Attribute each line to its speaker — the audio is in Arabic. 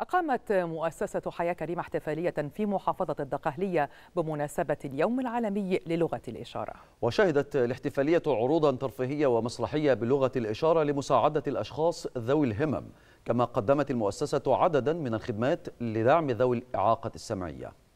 Speaker 1: أقامت مؤسسة حياة كريمة احتفالية في محافظة الدقهلية بمناسبة اليوم العالمي للغة الإشارة
Speaker 2: وشهدت الاحتفالية عروضا ترفيهية ومسرحية بلغة الإشارة لمساعدة الأشخاص ذوي الهمم كما قدمت المؤسسة عددا من الخدمات لدعم ذوي الإعاقة السمعية